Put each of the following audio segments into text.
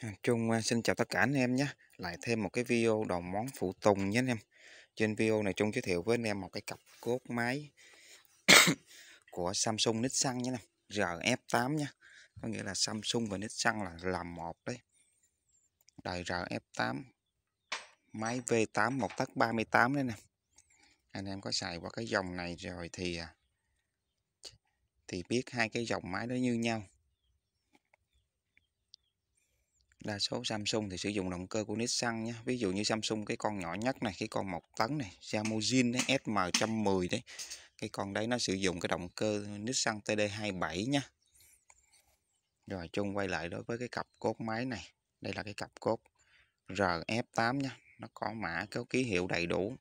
À, Trung à, xin chào tất cả anh em nhé lại thêm một cái video đầu món phụ tùng nhé anh em trên video này Trung giới thiệu với anh em một cái cặp cốt máy của Samsung Nissan nhé em RF8 nha có nghĩa là Samsung và Nissan là làm một đấy đời RF8 máy V8 một tấc 38 đấy nè anh em có xài qua cái dòng này rồi thì à, thì biết hai cái dòng máy đó như nhau đa số Samsung thì sử dụng động cơ của Nissan nhé ví dụ như Samsung cái con nhỏ nhất này cái con 1 tấn này Samujin đấy SM110 đấy cái con đấy nó sử dụng cái động cơ Nissan TD27 nha rồi chung quay lại đối với cái cặp cốt máy này đây là cái cặp cốt RF8 nha nó có mã có ký hiệu đầy đủ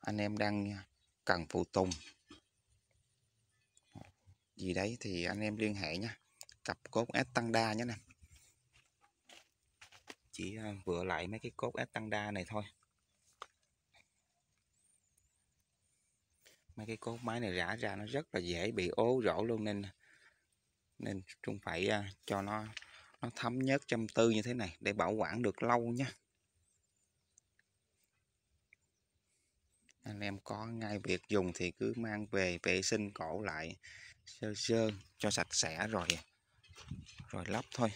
anh em đang cần phụ tùng gì đấy thì anh em liên hệ nha cặp cốt S tăng đa nhé nè chỉ à, vừa lại mấy cái cốt ép tăng đa này thôi mấy cái cốt máy này rã ra nó rất là dễ bị ố rỗ luôn nên nên chúng phải à, cho nó nó thấm nhớt trăm tư như thế này để bảo quản được lâu nha anh em có ngay việc dùng thì cứ mang về vệ sinh cổ lại sơ sơ cho sạch sẽ rồi rồi lắp thôi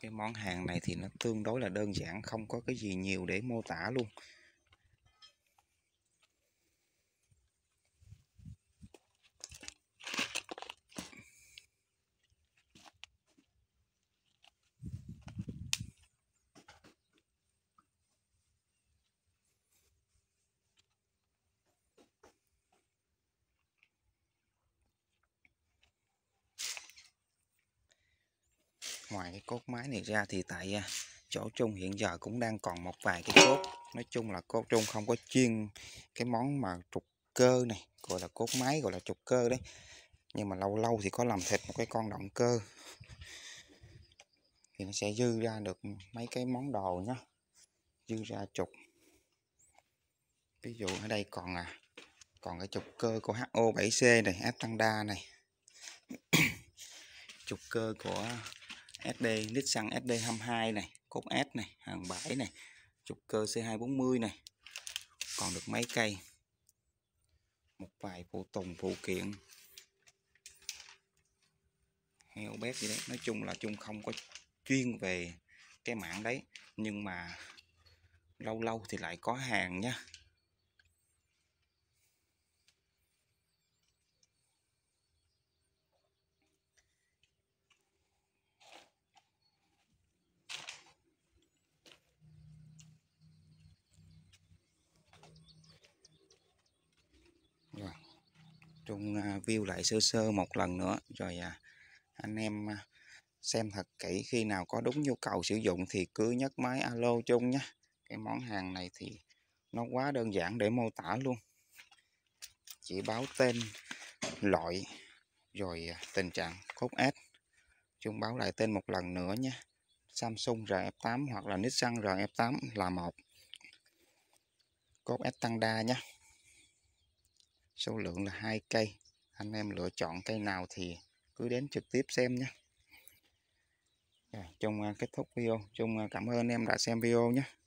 cái món hàng này thì nó tương đối là đơn giản không có cái gì nhiều để mô tả luôn ngoài cái cốt máy này ra thì tại à, chỗ trung hiện giờ cũng đang còn một vài cái cốt nói chung là cốt trung không có chuyên cái món mà trục cơ này gọi là cốt máy gọi là trục cơ đấy nhưng mà lâu lâu thì có làm thịt một cái con động cơ thì nó sẽ dư ra được mấy cái món đồ nhá dư ra trục ví dụ ở đây còn à còn cái trục cơ của HO7C này f tăng đa này trục cơ của SD lít xăng SD22 này cốt S này hàng bãi này trục cơ C240 này còn được mấy cây một vài phụ tùng phụ kiện heo bét gì đấy nói chung là chung không có chuyên về cái mạng đấy nhưng mà lâu lâu thì lại có hàng nha chung à, view lại sơ sơ một lần nữa rồi à, anh em à, xem thật kỹ khi nào có đúng nhu cầu sử dụng thì cứ nhấc máy alo chung nhé cái món hàng này thì nó quá đơn giản để mô tả luôn chỉ báo tên loại rồi tình trạng cốt S chung báo lại tên một lần nữa nhé Samsung RF8 hoặc là Nissan RF8 là một cốt S tăng đa nhé số lượng là hai cây anh em lựa chọn cây nào thì cứ đến trực tiếp xem nhé rồi chung à, kết thúc video chung à, cảm ơn em đã xem video nhé